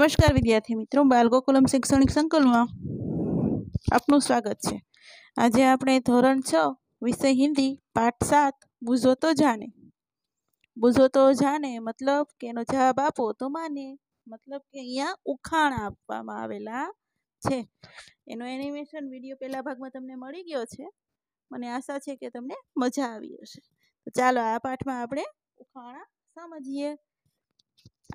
નમસ્કાર વિદ્યાર્થી મિત્રો બાલગોકુલમ શૈક્ષણિક સંકલમાં આપનું સ્વાગત છે આજે આપણે ધોરણ છ વિષય હિન્દી પાઠ સાત બુઝો તો જાણે બુઝો તો જાણે મતલબ કે એનો જવાબ આપો તો માને મતલબ કે અહીંયા ઉખાણ આપવામાં આવેલા છે એનો એનિમેશન વિડીયો પહેલા ભાગમાં તમને મળી ગયો છે મને આશા છે કે તમને મજા આવી હશે તો ચાલો આ પાઠમાં આપણે ઉખાણા સમજીએ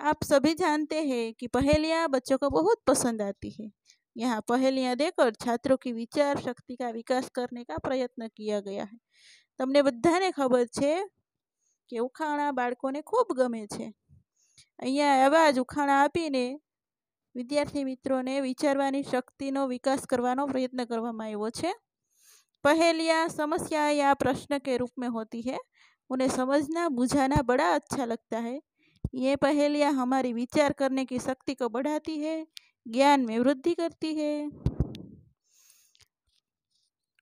आप सभी जानते हैं कि पहेलिया बच्चों को बहुत पसंद आती है यहाँ पहेलियाँ देकर छात्रों की विचार शक्ति का विकास करने का प्रयत्न किया गया है तमने बधा ने खबर है कि उखाणा बाड़कों ने खूब गमे अवाज उखाणा आपी ने विद्यार्थी मित्रों ने विचार शक्ति विकास करने प्रयत्न कर पहेलियाँ समस्या या प्रश्न के रूप में होती है उन्हें समझना बुझाना बड़ा अच्छा लगता है ये पहेलियाँ हमारी विचार करने की शक्ति को बढ़ाती है ज्ञान में वृद्धि करती है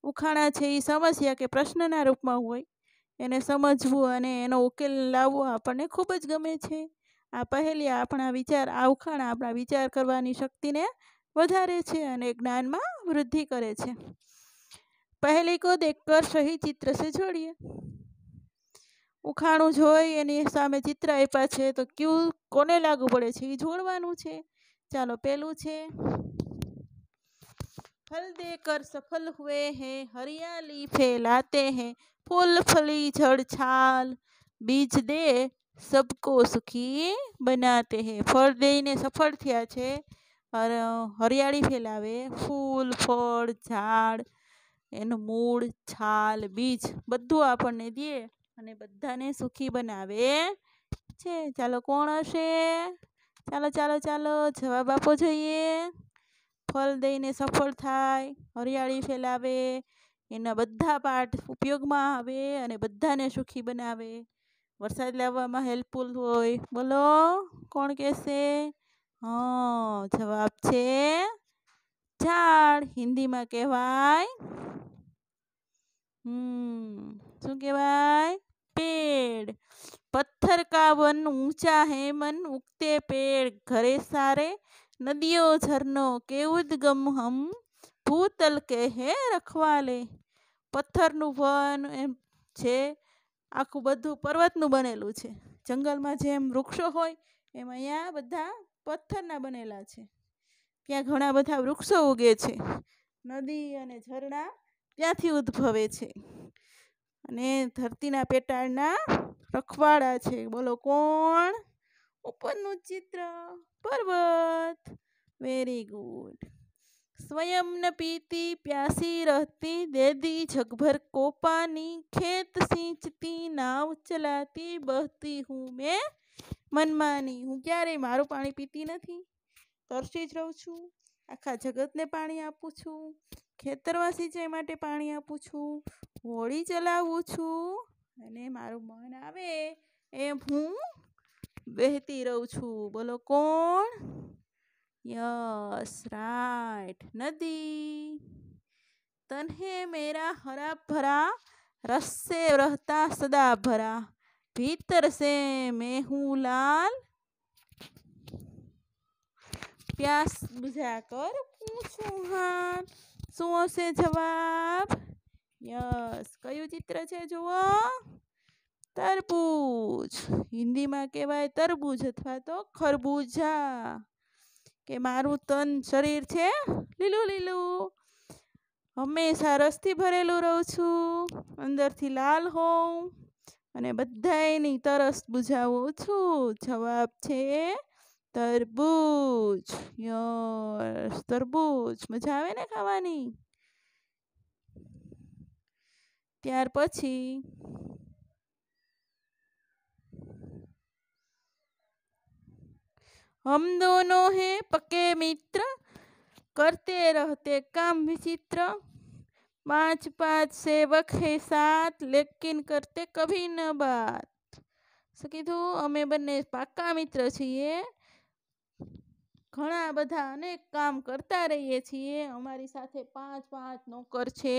ઉખાણા છે એ સમસ્યા કે પ્રશ્નના રૂપમાં હોય એને સમજવું અને એનો ઉકેલ લાવવો આપણને ખૂબ જ ગમે છે આ પહેલિયા આપણા વિચાર આ ઉખાણા આપણા વિચાર કરવાની શક્તિને વધારે છે અને જ્ઞાનમાં વૃદ્ધિ કરે છે પહેલી કો દેખકર સહી ચિત્ર સે જોડીએ ઉખાણું જોઈ એની સામે ચિત્ર આપ્યા છે તો ક્યુ કોને લાગુ પડે છે એ જોડવાનું છે ચાલો પહેલું છે દે કર સફલ हुए હે हरियाली ફેલાતે હે ફૂલ ફલી झड़ છાલ બીજ દે સબકો સુખી બનાતે હે ફળ દઈને સફળ થયા છે હરિયાળી ફેલાવે ફૂલ ફળ ઝાડ એનું મૂળ છાલ બીજ બધું આપણને દે અને બધાને સુખી બનાવે છે ચાલો કોણ હશે ચાલો ચાલો ચાલો જવાબ આપો જોઈએ ફળ દઈને સફળ થાય હરિયાળી ફેલાવે એના બધા પાઠ ઉપયોગમાં આવે અને બધાને સુખી બનાવે વરસાદ લાવવામાં હેલ્પફુલ હોય બોલો કોણ કહેશે હા જવાબ છે ઝાડ હિન્દીમાં કહેવાય હમ શું કહેવાય પેડ પથ્થરકા વન ઊંચા હેમન ઉગતે પેડ ઘરે સારે નદીઓ ઝરનો કે ઉદગમ હમ ભૂતલ કે હે રખવાલે પથ્થરનું વન એમ છે આખું બધું પર્વતનું બનેલું છે જંગલમાં જેમ વૃક્ષો હોય એમ અહીંયા બધા પથ્થરના બનેલા છે ત્યાં ઘણા બધા વૃક્ષો ઉગે છે નદી અને ઝરણા ત્યાંથી ઉદ્ભવે છે અને ધરતીના પેટાળના રખવાડા છે બોલો કોણ ઉપરનું ચિત્ર પર્વત વેરી ગુડ સ્વયં ન પીતી પ્યાસી રહતી દેદી જગભર કોપાની ખેત સિંચતી નાવ ચલાતી બહતી હું મેં મનમાની હું ક્યારેય મારું પાણી પીતી નથી તરસી જ રહું છું આખા જગતને પાણી આપું છું ખેતરવાસી જે માટે પાણી આપું છું બોડી ચલાવું છું અને મારું મન આવે એમ હું बहती रहू છું બોલો કોણ યસ રાઈટ નદી તન ヘ मेरा हरा भरा रस से रहता सदा भरा भीतर से मैं हूं लाल प्यास बुझाकर पूछो हाथ શું હશે જવાબ યસ કયું ચિત્ર છે જુઓ તરબૂજ હિન્દીમાં કહેવાય તરબૂજ અથવા તો ખરબૂજા કે મારું તન શરીર છે લીલું લીલું હંમેશા રસથી ભરેલું રહું છું અંદરથી લાલ હોઉં અને બધાયની તરસ બુઝાવું છું જવાબ છે તરબૂચ યસ તરબૂચ મજા આવે ને ખાવાની ત્યાર પછી હમ દોનો હે પકે મિત્ર કરતે રહતે કામ વિચિત્ર પાંચ પાંચ સેવક હે સાથ લેકિન કરતે કભી ન બાત શું કીધું અમે બંને પાક્કા મિત્ર છીએ ઘણા બધા અનેક કામ કરતા રહીએ છીએ અમારી સાથે પાંચ પાંચ નોકર છે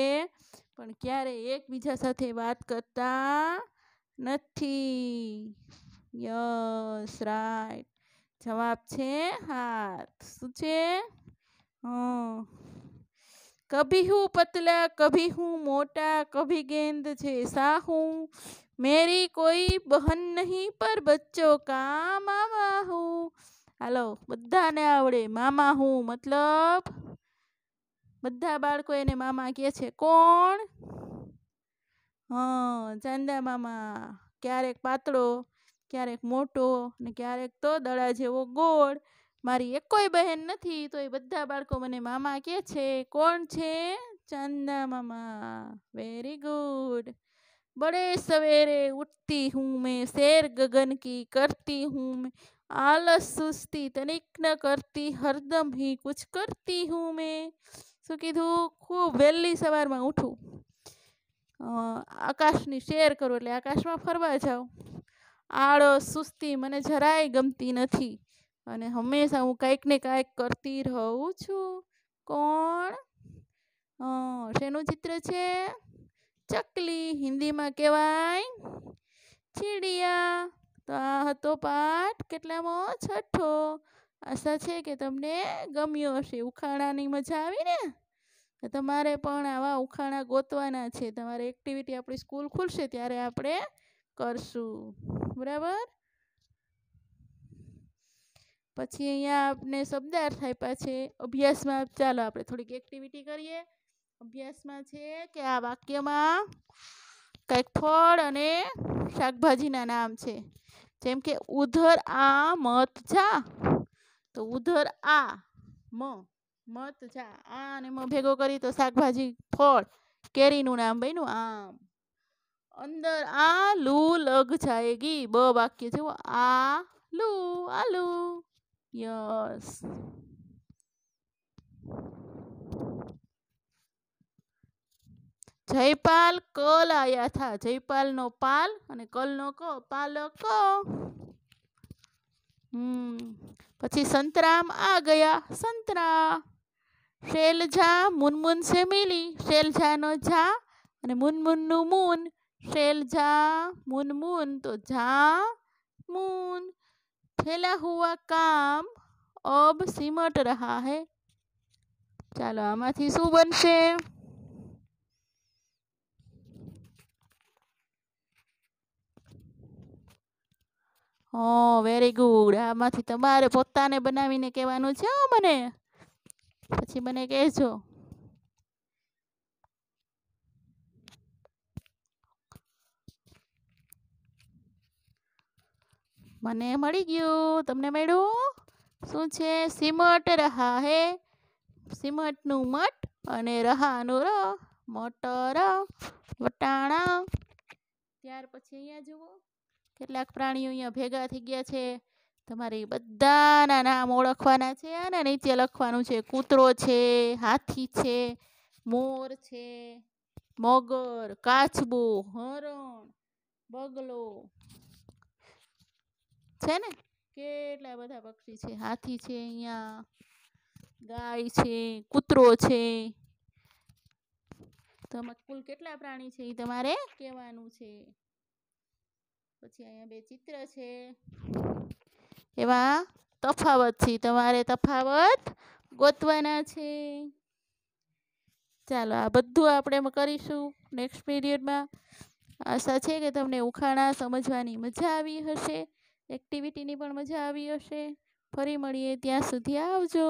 પણ ક્યારે એકબીજા સાથે વાત કરતા નથી યસ રાઈટ જવાબ છે હાથ શું છે કભી હું પતલા કભી હું મોટા કભી ગેંદ છે સાહુ મેરી કોઈ બહન નહીં પર બચ્ચો કામ મામા હું હાલો બધાને આવડે મામા હું મતલબ બધા બાળકો એને મામા કહે છે કોણ હા ચાંદા મામા ક્યારેક પાતળો ક્યારેક મોટો ને ક્યારેક તો દડા જેવો ગોળ મારી એકોય બહેન નથી તો એ બધા બાળકો મને મામા કે છે કોણ છે ચાંદા મામા વેરી ગુડ बड़े સવેરે ઉઠતી હું મેં શેર ગગન કી કરતી હું मैं આલસ સુસ્તી તનિક ન કરતી હરદમ હી કુછ કરતી હું મેં શું કીધું ખૂબ વહેલી સવારમાં ઉઠું આકાશની શેર કરું એટલે આકાશમાં ફરવા જાઉં આળો સુસ્તી મને જરાય ગમતી નથી અને હંમેશા હું કાંઈક ને કાંઈક કરતી રહું છું કોણ શેનું ચિત્ર છે ચકલી હિન્દીમાં કહેવાય ચીડિયા તો આ હતો પાઠ કેટલામો છઠ્ઠો આશા છે કે તમને ગમ્યો હશે ઉખાણાની મજા આવી ને તમારે પણ આવા ઉખાણા ગોતવાના છે તમારે એક્ટિવિટી આપણી સ્કૂલ ખુલશે ત્યારે આપણે કરશું બરાબર પછી અહીંયા આપણે શબ્દાર્થ આપ્યા છે અભ્યાસમાં ચાલો આપણે થોડીક એક્ટિવિટી કરીએ અભ્યાસમાં છે કે આ વાક્યમાં કંઈક ફળ અને શાકભાજીના નામ છે જેમ કે ઉધર આ મત જા તો ઉધર આ મ મત જા આ અને મ ભેગો કરી તો શાકભાજી ફળ કેરીનું નામ બન્યું આમ અંદર આ લુ લગ જાયગી બ વાક્ય જુઓ આલુ આલુ યસ જયપાલ કલ આયા થા જયપાલ નો પાલ અને કલ નો પાલક હમ પછી સંતરામ આ ગયા સંતરા શેલઝા મુનમુન સે મિલી નો ઝા અને મુનમુનનું મૂન શેલઝા મુનમુન તો ઝા મુન થેલા હુઆ કામ અબ સિમટ રહા હે ચાલો આમાંથી શું બનશે હો વેરી ગુડ આમાંથી તમારે પોતાને બનાવીને કહેવાનું છે મને પછી મને કહેજો મને મળી ગયું તમને મળ્યું શું છે સિમટ રહા હે સિમટનું મટ અને રહાનું ર મોટર વટાણા ત્યાર પછી અહીંયા જુઓ કેટલાક પ્રાણીઓ અહીંયા ભેગા થઈ ગયા છે તમારે બધાના નામ ઓળખવાના છે અને નીચે લખવાનું છે કૂતરો છે હાથી છે મોર છે મગર કાચબો હરણ બગલો છે ને કેટલા બધા પક્ષી છે હાથી છે અહીંયા ગાય છે કૂતરો છે તમારે કુલ કેટલા પ્રાણી છે એ તમારે કહેવાનું છે પછી અહીંયા બે ચિત્ર છે એવા તફાવતથી તમારે તફાવત ગોતવાના છે ચાલો આ બધું આપણે કરીશું નેક્સ્ટ પીરિયડમાં આશા છે કે તમને ઉખાણા સમજવાની મજા આવી હશે એક્ટિવિટીની પણ મજા આવી હશે ફરી મળીએ ત્યાં સુધી આવજો